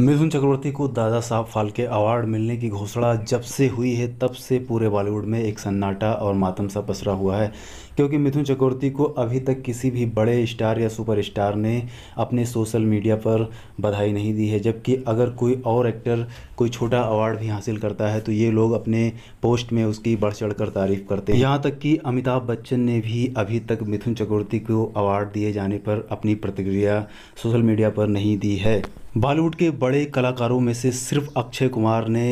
मिथुन चक्रवर्ती को दादा साहब फाल्के अवार्ड मिलने की घोषणा जब से हुई है तब से पूरे बॉलीवुड में एक सन्नाटा और मातम सा पसरा हुआ है क्योंकि मिथुन चक्रवर्ती को अभी तक किसी भी बड़े स्टार या सुपरस्टार ने अपने सोशल मीडिया पर बधाई नहीं दी है जबकि अगर कोई और एक्टर कोई छोटा अवार्ड भी हासिल करता है तो ये लोग अपने पोस्ट में उसकी बढ़ चढ़ कर तारीफ करते हैं यहाँ तक कि अमिताभ बच्चन ने भी अभी तक मिथुन चक्रवर्ती को अवार्ड दिए जाने पर अपनी प्रतिक्रिया सोशल मीडिया पर नहीं दी है बॉलीवुड के बड़े कलाकारों में से सिर्फ अक्षय कुमार ने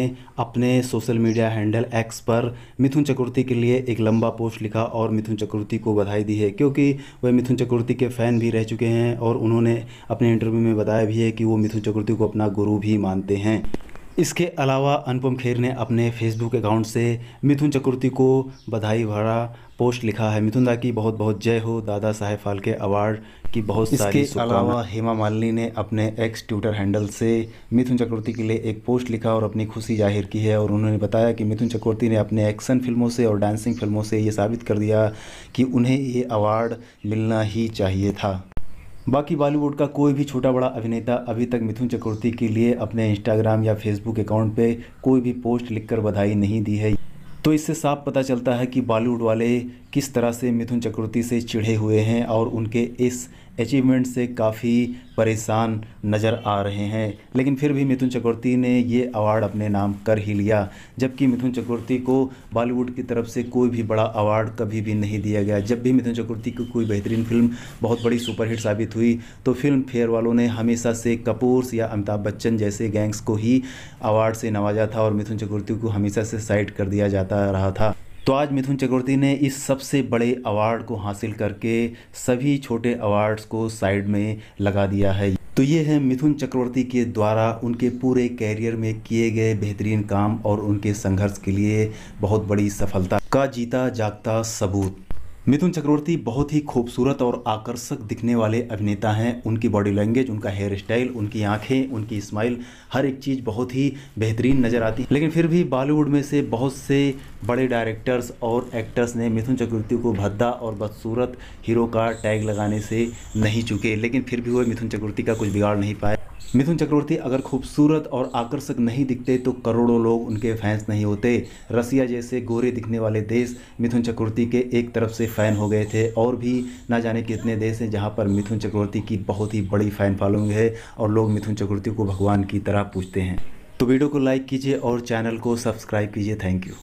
अपने सोशल मीडिया हैंडल एक्स पर मिथुन चक्रवर्ती के लिए एक लंबा पोस्ट लिखा और मिथुन चक्रवर्ती को बधाई दी है क्योंकि वह मिथुन चक्रवर्ती के फ़ैन भी रह चुके हैं और उन्होंने अपने इंटरव्यू में बताया भी है कि वो मिथुन चक्रवर्ती को अपना गुरु भी मानते हैं इसके अलावा अनुपम खेर ने अपने फेसबुक अकाउंट से मिथुन चक्रवर्ती को बधाई भरा पोस्ट लिखा है मिथुन दा की बहुत बहुत जय हो दादा साहेब फालके अवार्ड की बहुत इसके सारी अलावा हेमा मालिनी ने अपने एक्स ट्विटर हैंडल से मिथुन चक्रवर्ती के लिए एक पोस्ट लिखा और अपनी खुशी जाहिर की है और उन्होंने बताया कि मिथुन चक्रवर्ती ने अपने एक्शन फिल्मों से और डांसिंग फिल्मों से ये साबित कर दिया कि उन्हें ये अवार्ड मिलना ही चाहिए था बाकी बॉलीवुड का कोई भी छोटा बड़ा अभिनेता अभी तक मिथुन चक्रवर्ती के लिए अपने इंस्टाग्राम या फेसबुक अकाउंट पे कोई भी पोस्ट लिखकर बधाई नहीं दी है तो इससे साफ पता चलता है कि बॉलीवुड वाले किस तरह से मिथुन चक्रवर्ती से चिढ़े हुए हैं और उनके इस अचीवमेंट से काफ़ी परेशान नज़र आ रहे हैं लेकिन फिर भी मिथुन चक्रवर्ती ने ये अवार्ड अपने नाम कर ही लिया जबकि मिथुन चक्रवर्ती को बॉलीवुड की तरफ से कोई भी बड़ा अवार्ड कभी भी नहीं दिया गया जब भी मिथुन चक्रवर्ती की कोई बेहतरीन फिल्म बहुत बड़ी सुपरहिट साबित हुई तो फिल्म फेयर वालों ने हमेशा से कपूर या अमिताभ बच्चन जैसे गैंग्स को ही अवार्ड से नवाजा था और मिथुन चक्रवर्ती को हमेशा से साइड कर दिया जाता रहा था तो आज मिथुन चक्रवर्ती ने इस सबसे बड़े अवार्ड को हासिल करके सभी छोटे अवार्ड्स को साइड में लगा दिया है तो ये है मिथुन चक्रवर्ती के द्वारा उनके पूरे कैरियर में किए गए बेहतरीन काम और उनके संघर्ष के लिए बहुत बड़ी सफलता का जीता जागता सबूत मिथुन चक्रवर्ती बहुत ही खूबसूरत और आकर्षक दिखने वाले अभिनेता हैं उनकी बॉडी लैंग्वेज उनका हेयर स्टाइल उनकी आंखें उनकी स्माइल हर एक चीज़ बहुत ही बेहतरीन नज़र आती है लेकिन फिर भी बॉलीवुड में से बहुत से बड़े डायरेक्टर्स और एक्टर्स ने मिथुन चक्रवर्ती को भद्दा और बदसूरत हीरो का टैग लगाने से नहीं चुके लेकिन फिर भी वह मिथुन चक्रवर्ती का कुछ बिगाड़ नहीं पाए मिथुन चक्रवर्ती अगर खूबसूरत और आकर्षक नहीं दिखते तो करोड़ों लोग उनके फैंस नहीं होते रसिया जैसे गोरे दिखने वाले देश मिथुन चक्रवर्ती के एक तरफ से फ़ैन हो गए थे और भी ना जाने कितने देश हैं जहाँ पर मिथुन चक्रवर्ती की बहुत ही बड़ी फ़ैन फॉलोइंग है और लोग मिथुन चक्रवर्ती को भगवान की तरह पूछते हैं तो वीडियो को लाइक कीजिए और चैनल को सब्सक्राइब कीजिए थैंक यू